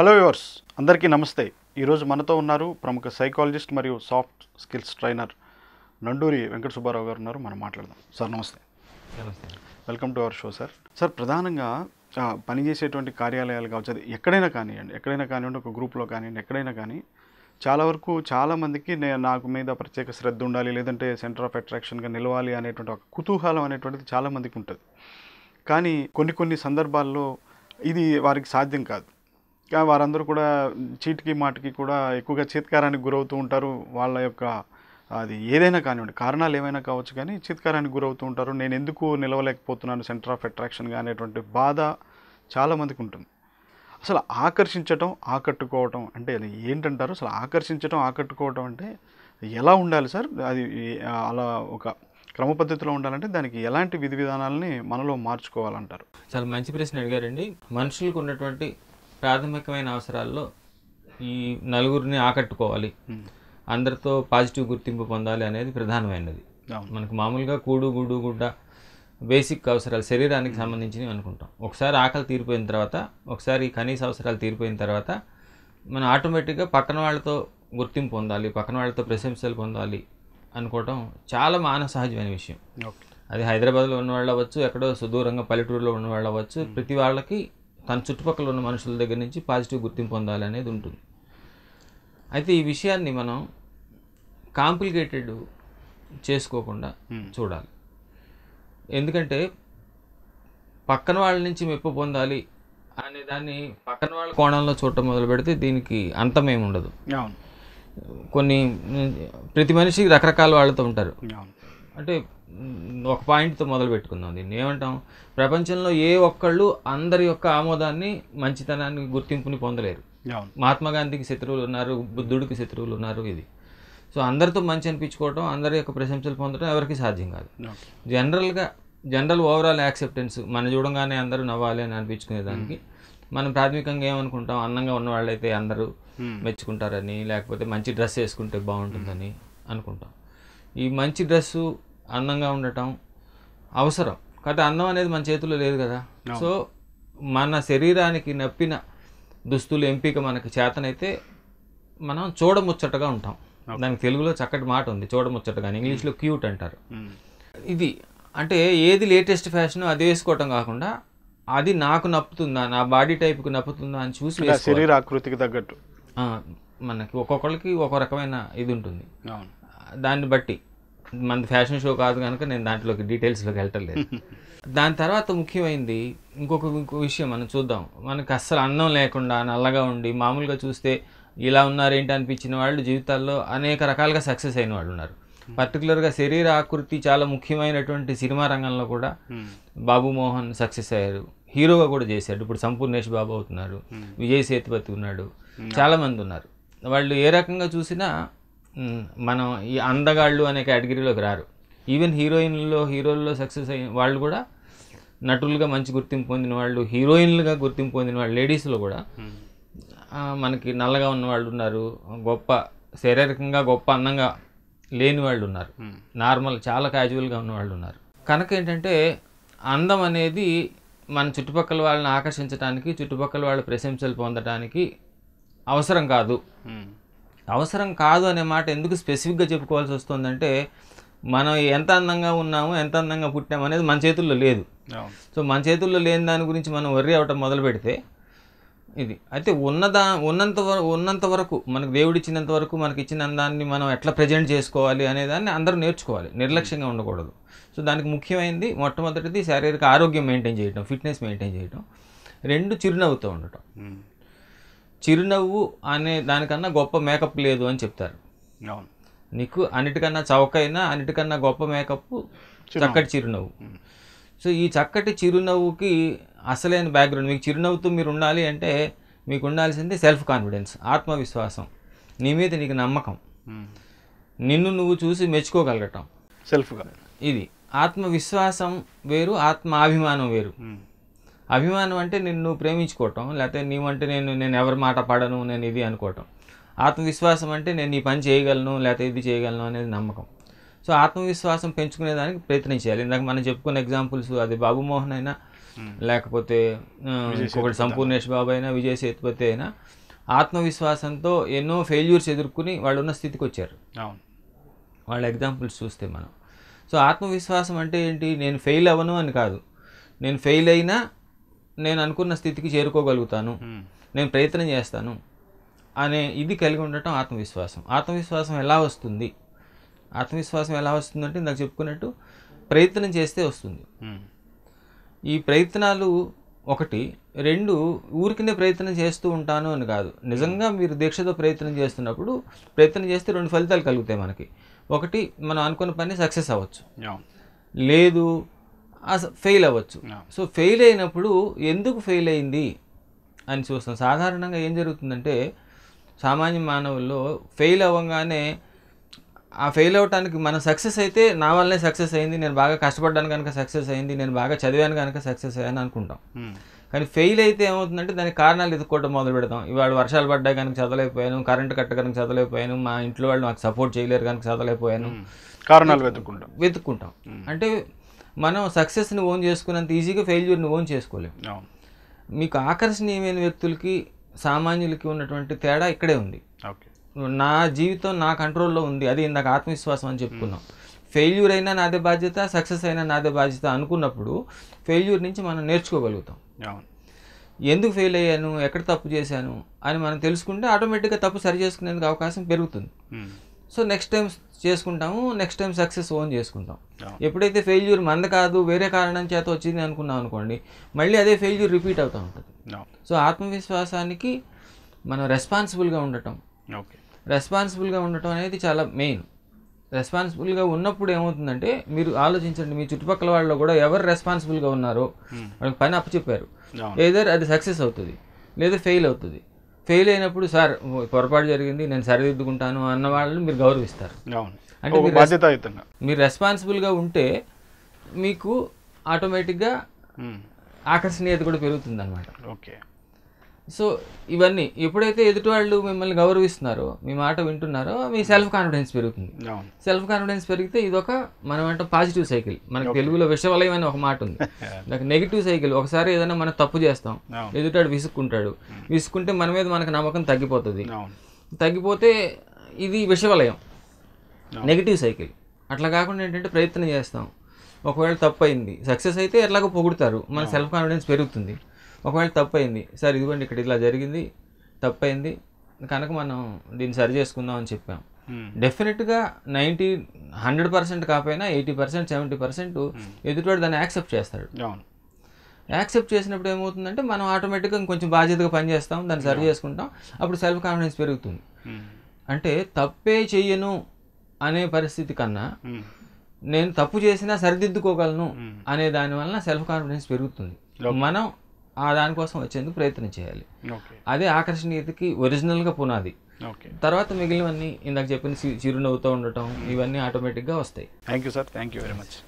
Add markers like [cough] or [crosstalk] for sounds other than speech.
hello yours అందరికీ నమస్తే ఈరోజు మనతో ఉన్నారు ప్రముఖ సైకాలజిస్ట్ మరియు soft skills trainer Nanduri Venkata Subbarao garu ఉన్నారు మనం మాట్లాడదాం సార్ నమస్తే welcome to our show sir sir ప్రధానంగా పనిచేసేటువంటి కార్యాలయాలు కావచ్చు అది ఎక్కడైనా కానివ్వండి ఎక్కడైనా కానివ్వండి ఒక గ్రూప్లో కానివ్వండి ఎక్కడైనా కానీ చాలా వరకు చాలామందికి నేను నాకు మీద ప్రత్యేక శ్రద్ధ ఉండాలి లేదంటే సెంటర్ ఆఫ్ అట్రాక్షన్గా నిలవాలి అనేటువంటి ఒక కుతూహలం అనేటువంటిది చాలామందికి ఉంటుంది కానీ కొన్ని కొన్ని సందర్భాల్లో ఇది వారికి సాధ్యం కాదు ఇంకా వారందరూ కూడా చీటికి మాటికి కూడా ఎక్కువగా చిత్కారానికి గురవుతూ ఉంటారు వాళ్ళ యొక్క అది ఏదైనా కానివ్వండి కారణాలు ఏమైనా కావచ్చు కానీ చిత్కారానికి గురవుతూ ఉంటారు నేను ఎందుకు నిలవలేకపోతున్నాను సెంటర్ ఆఫ్ అట్రాక్షన్గా అనేటువంటి బాధ చాలామందికి ఉంటుంది అసలు ఆకర్షించటం ఆకట్టుకోవటం అంటే అది ఏంటంటారు అసలు ఆకర్షించటం ఆకట్టుకోవటం అంటే ఎలా ఉండాలి సార్ అది అలా ఒక క్రమ పద్ధతిలో ఉండాలంటే దానికి ఎలాంటి విధి విధానాలని మనలో మార్చుకోవాలంటారు చాలా మంచి ప్రశ్న అడిగారండి మనుషులకు ఉన్నటువంటి ప్రాథమికమైన అవసరాల్లో ఈ నలుగురిని ఆకట్టుకోవాలి అందరితో పాజిటివ్ గుర్తింపు పొందాలి అనేది ప్రధానమైనది మనకు మామూలుగా కూడు గుడు గుడ్డ బేసిక్ అవసరాలు శరీరానికి సంబంధించినవి అనుకుంటాం ఒకసారి ఆకలి తీరిపోయిన తర్వాత ఒకసారి కనీస అవసరాలు తీరిపోయిన తర్వాత మనం ఆటోమేటిక్గా పక్కన వాళ్ళతో గుర్తింపు పొందాలి పక్కన వాళ్ళతో ప్రశంసలు పొందాలి అనుకోవటం చాలా మాన సహజమైన విషయం అది హైదరాబాద్లో ఉన్న వాళ్ళు అవ్వచ్చు ఎక్కడో సుదూరంగా పల్లెటూరులో ఉన్న వాళ్ళు అవ్వచ్చు ప్రతి వాళ్ళకి తన చుట్టుపక్కల ఉన్న మనుషుల దగ్గర నుంచి పాజిటివ్ గుర్తింపు పొందాలి అనేది ఉంటుంది అయితే ఈ విషయాన్ని మనం కాంప్లికేటెడ్ చేసుకోకుండా చూడాలి ఎందుకంటే పక్కన వాళ్ళ నుంచి మెప్పు పొందాలి అనే దాన్ని పక్కన వాళ్ళ కోణంలో చూడటం మొదలు పెడితే దీనికి అంతమేముండదు కొన్ని ప్రతి మనిషి రకరకాల వాళ్ళతో ఉంటారు అంటే ఒక పాయింట్తో మొదలు పెట్టుకుందాం దీన్ని ఏమంటాం ప్రపంచంలో ఏ ఒక్కళ్ళు అందరి యొక్క ఆమోదాన్ని మంచితనాన్ని గుర్తింపుని పొందలేరు మహాత్మా గాంధీకి శత్రువులు ఉన్నారు బుద్ధుడికి శత్రువులు ఉన్నారు ఇది సో అందరితో మంచి అనిపించుకోవడం అందరి యొక్క ప్రశంసలు పొందడం ఎవరికి సాధ్యం కాదు జనరల్గా జనరల్ ఓవరాల్ యాక్సెప్టెన్స్ మన చూడంగానే అందరూ నవ్వాలి అని అనిపించుకునే దానికి మనం ప్రాథమికంగా ఏమనుకుంటాం అందంగా ఉన్నవాళ్ళైతే అందరూ మెచ్చుకుంటారని లేకపోతే మంచి డ్రెస్ వేసుకుంటే బాగుంటుందని అనుకుంటాం ఈ మంచి డ్రెస్సు అందంగా ఉండటం అవసరం కాబట్టి అందం అనేది మన చేతిలో లేదు కదా సో మన శరీరానికి నప్పిన దుస్తులు ఎంపిక మనకి చేతనైతే మనం చూడముచ్చటగా ఉంటాం దానికి తెలుగులో చక్కటి మాట ఉంది చూడముచ్చటగా ఇంగ్లీష్లో క్యూట్ అంటారు ఇది అంటే ఏది లేటెస్ట్ ఫ్యాషన్ అది వేసుకోవటం కాకుండా అది నాకు నప్పుతుందా నా బాడీ టైప్కి నప్పుతుందా అని చూసి శరీర ఆకృతికి తగ్గట్టు మనకి ఒక్కొక్కరికి ఒక రకమైన ఇది ఉంటుంది దాన్ని బట్టి మనది ఫ్యాషన్ షో కాదు కనుక నేను దాంట్లోకి డీటెయిల్స్లోకి వెళ్ళటం లేదు [laughs] దాని తర్వాత ముఖ్యమైంది ఇంకొక ఇంకో విషయం మనం చూద్దాం మనకు అస్సలు అన్నం లేకుండా నల్లగా ఉండి మామూలుగా చూస్తే ఇలా ఉన్నారేంటి అనిపించిన వాళ్ళు జీవితాల్లో అనేక రకాలుగా సక్సెస్ అయిన వాళ్ళు ఉన్నారు పర్టికులర్గా శరీర ఆకృతి చాలా ముఖ్యమైనటువంటి సినిమా రంగంలో కూడా బాబు మోహన్ సక్సెస్ అయ్యారు హీరోగా కూడా చేశాడు ఇప్పుడు సంపూర్ణేష్ బాబు అవుతున్నారు విజయ్ సేతుపతి ఉన్నాడు చాలామంది ఉన్నారు వాళ్ళు ఏ రకంగా చూసినా మనం ఈ అందగాళ్ళు అనే కేటగిరీలోకి రారు ఈవెన్ హీరోయిన్లలో హీరోల్లో సక్సెస్ అయిన వాళ్ళు కూడా నటులుగా మంచి గుర్తింపు పొందిన వాళ్ళు హీరోయిన్లుగా గుర్తింపు పొందిన వాళ్ళు లేడీస్లో కూడా మనకి నల్లగా ఉన్న వాళ్ళు ఉన్నారు గొప్ప శారీరకంగా గొప్ప అందంగా లేని వాళ్ళు ఉన్నారు నార్మల్ చాలా క్యాజువల్గా ఉన్న వాళ్ళు ఉన్నారు కనుక ఏంటంటే అందం అనేది మన చుట్టుపక్కల వాళ్ళని ఆకర్షించడానికి చుట్టుపక్కల వాళ్ళ ప్రశంసలు పొందడానికి అవసరం కాదు అవసరం కాదు అనే మాట ఎందుకు స్పెసిఫిక్గా చెప్పుకోవాల్సి వస్తుందంటే మనం ఎంత అందంగా ఉన్నాము ఎంత అందంగా పుట్టాము అనేది మన చేతుల్లో లేదు సో మన చేతుల్లో లేని దాని గురించి మనం వర్రీ అవటం మొదలు పెడితే ఇది అయితే ఉన్నదా ఉన్నంత వరకు ఉన్నంత వరకు మనకు ఇచ్చినంత వరకు మనకి ఇచ్చిన అందాన్ని మనం ఎట్లా ప్రజెంట్ చేసుకోవాలి అనే దాన్ని అందరూ నేర్చుకోవాలి నిర్లక్ష్యంగా ఉండకూడదు సో దానికి ముఖ్యమైనది మొట్టమొదటిది శారీరక ఆరోగ్యం మెయింటైన్ చేయటం ఫిట్నెస్ మెయింటైన్ చేయటం రెండు చిరునవ్వుతో ఉండటం చిరునవ్వు అనే దానికన్నా గొప్ప మేకప్ లేదు అని చెప్తారు నీకు అన్నిటికన్నా చౌకైన అన్నిటికన్నా గొప్ప మేకప్ చక్కటి చిరునవ్వు సో ఈ చక్కటి చిరునవ్వుకి అసలైన బ్యాక్గ్రౌండ్ మీకు చిరునవ్వుతో మీరు ఉండాలి అంటే మీకు ఉండాల్సింది సెల్ఫ్ కాన్ఫిడెన్స్ ఆత్మవిశ్వాసం నీ మీద నీకు నమ్మకం నిన్ను నువ్వు చూసి మెచ్చుకోగలగటం సెల్ఫ్ ఇది ఆత్మవిశ్వాసం వేరు ఆత్మాభిమానం వేరు అభిమానం అంటే నిన్ను ప్రేమించుకోవటం లేకపోతే నీవంటే నేను నేను ఎవరి మాట పడను నేను ఇది అనుకోవటం ఆత్మవిశ్వాసం అంటే నేను ఈ పని చేయగలను లేకపోతే ఇది చేయగలను అనేది నమ్మకం సో ఆత్మవిశ్వాసం పెంచుకునే దానికి ప్రయత్నం చేయాలి ఇందాక మనం చెప్పుకున్న ఎగ్జాంపుల్స్ అది బాబుమోహన్ అయినా లేకపోతే ఒకటి సంపూర్ణేష్ బాబు అయినా విజయ్ సేతుపతి అయినా ఆత్మవిశ్వాసంతో ఎన్నో ఫెయిల్యూర్స్ ఎదుర్కొని వాళ్ళు ఉన్న స్థితికి వచ్చారు వాళ్ళ ఎగ్జాంపుల్స్ చూస్తే మనం సో ఆత్మవిశ్వాసం అంటే ఏంటి నేను ఫెయిల్ అవ్వను అని కాదు నేను ఫెయిల్ అయినా నేను అనుకున్న స్థితికి చేరుకోగలుగుతాను నేను ప్రయత్నం చేస్తాను అనే ఇది కలిగి ఉండటం ఆత్మవిశ్వాసం ఆత్మవిశ్వాసం ఎలా వస్తుంది ఆత్మవిశ్వాసం ఎలా వస్తుందంటే నాకు చెప్పుకున్నట్టు ప్రయత్నం చేస్తే వస్తుంది ఈ ప్రయత్నాలు ఒకటి రెండు ఊరికినే ప్రయత్నం చేస్తూ ఉంటాను అని కాదు నిజంగా మీరు దీక్షతో ప్రయత్నం చేస్తున్నప్పుడు ప్రయత్నం చేస్తే రెండు ఫలితాలు కలుగుతాయి మనకి ఒకటి మనం అనుకున్న పని సక్సెస్ అవ్వచ్చు లేదు ఫెయిల్ అవ్వచ్చు సో ఫెయిల్ అయినప్పుడు ఎందుకు ఫెయిల్ అయింది అని చూస్తాం సాధారణంగా ఏం జరుగుతుందంటే సామాన్య మానవుల్లో ఫెయిల్ అవ్వగానే ఆ ఫెయిల్ అవ్వటానికి మనం సక్సెస్ అయితే నా వల్లనే సక్సెస్ అయింది నేను బాగా కష్టపడ్డాను కనుక సక్సెస్ అయింది నేను బాగా చదివాను కనుక సక్సెస్ అయ్యాను అనుకుంటాం కానీ ఫెయిల్ అయితే ఏమవుతుందంటే దానికి కారణాలు ఎదుర్కోవడం మొదలు పెడతాం ఇవాళ వర్షాలు పడ్డాయి కనుక చదవలేకపోయాను కరెంట్ కట్ట కనుక చదవలేకపోయాను మా ఇంట్లో వాళ్ళు నాకు సపోర్ట్ చేయలేరు కనుక చదవలేకపోయాను కారణాలు వెతుక్కుంటాం వెతుక్కుంటాం అంటే మనం సక్సెస్ని ఓన్ చేసుకున్నంత ఈజీగా ఫెయిల్యూర్ని ఓన్ చేసుకోలేము మీకు ఆకర్షణీయమైన వ్యక్తులకి సామాన్యులకి ఉన్నటువంటి తేడా ఇక్కడే ఉంది నా జీవితం నా కంట్రోల్లో ఉంది అది నాకు ఆత్మవిశ్వాసం అని చెప్పుకున్నాం ఫెయిల్యూర్ అయినా నాదే బాధ్యత సక్సెస్ అయినా నాదే బాధ్యత అనుకున్నప్పుడు ఫెయిల్యూర్ నుంచి మనం నేర్చుకోగలుగుతాం ఎందుకు ఫెయిల్ అయ్యాను ఎక్కడ తప్పు చేశాను అని మనం తెలుసుకుంటే ఆటోమేటిక్గా తప్పు సరి చేసుకునేందుకు అవకాశం పెరుగుతుంది సో నెక్స్ట్ టైం చేసుకుంటాము నెక్స్ట్ టైం సక్సెస్ ఓన్ చేసుకుంటాం ఎప్పుడైతే ఫెయిల్యూర్ మంద కాదు వేరే కారణం చేత వచ్చింది అనుకున్నాం అనుకోండి మళ్ళీ అదే ఫెయిల్యూర్ రిపీట్ అవుతూ ఉంటుంది సో ఆత్మవిశ్వాసానికి మనం రెస్పాన్సిబుల్గా ఉండటం రెస్పాన్సిబుల్గా ఉండటం అనేది చాలా మెయిన్ రెస్పాన్సిబుల్గా ఉన్నప్పుడు ఏమవుతుందంటే మీరు ఆలోచించండి మీ చుట్టుపక్కల వాళ్ళు కూడా ఎవరు రెస్పాన్సిబుల్గా ఉన్నారో వాళ్ళకి పని అప్పచెప్పారు ఏదో అది సక్సెస్ అవుతుంది లేదా ఫెయిల్ అవుతుంది ఫెయిల్ అయినప్పుడు సార్ పొరపాటు జరిగింది నేను సరిదిద్దుకుంటాను అన్న వాళ్ళని మీరు గౌరవిస్తారు అంటే మీరు రెస్పాన్సిబుల్గా ఉంటే మీకు ఆటోమేటిక్గా ఆకర్షణీయత కూడా పెరుగుతుంది అనమాట ఓకే సో ఇవన్నీ ఎప్పుడైతే ఎదుటివాళ్ళు మిమ్మల్ని గౌరవిస్తున్నారో మీ మాట వింటున్నారో మీ సెల్ఫ్ కాన్ఫిడెన్స్ పెరుగుతుంది సెల్ఫ్ కాన్ఫిడెన్స్ పెరిగితే ఇదొక మనం అంటే పాజిటివ్ సైకిల్ మనకు తెలుగులో విషవలయం అని ఒక మాట ఉంది [laughs] నాకు నెగిటివ్ సైకిల్ ఒకసారి ఏదైనా మనం తప్పు చేస్తాం ఎదుటాడు విసుక్కుంటాడు విసుక్కుంటే మన మీద మనకు నమ్మకం తగ్గిపోతుంది తగ్గిపోతే ఇది విషవలయం నెగిటివ్ సైకిల్ అట్లా కాకుండా ఏంటంటే ప్రయత్నం చేస్తాం ఒకవేళ తప్పు అయింది సక్సెస్ అయితే ఎట్లాగో పొగుడతారు మన సెల్ఫ్ కాన్ఫిడెన్స్ పెరుగుతుంది ఒకవేళ తప్పైంది సార్ ఇదిగోండి ఇక్కడ ఇలా జరిగింది తప్పైంది కనుక మనం దీన్ని సరి చేసుకుందాం అని చెప్పాం డెఫినెట్గా నైంటీ హండ్రెడ్ పర్సెంట్ కాకపోయినా ఎయిటీ పర్సెంట్ సెవెంటీ పర్సెంట్ ఎదుటివాడు దాన్ని యాక్సెప్ట్ చేస్తాడు యాక్సెప్ట్ చేసినప్పుడు ఏమవుతుందంటే మనం ఆటోమేటిక్గా కొంచెం బాధ్యతగా పనిచేస్తాం దాన్ని సరి చేసుకుంటాం అప్పుడు సెల్ఫ్ కాన్ఫిడెన్స్ పెరుగుతుంది అంటే తప్పే చెయ్యను అనే పరిస్థితి కన్నా నేను తప్పు చేసినా సరిదిద్దుకోగలను అనే దాని వలన సెల్ఫ్ కాన్ఫిడెన్స్ పెరుగుతుంది మనం ఆ దానికోసం వచ్చేందుకు ప్రయత్నం చేయాలి అదే ఆకర్షణీయతకి ఒరిజినల్గా పునాది తర్వాత మిగిలినవన్నీ ఇందాక చెప్పిన చిరునవ్వుతూ ఉండటం ఇవన్నీ ఆటోమేటిక్గా వస్తాయి thank you sir thank you very much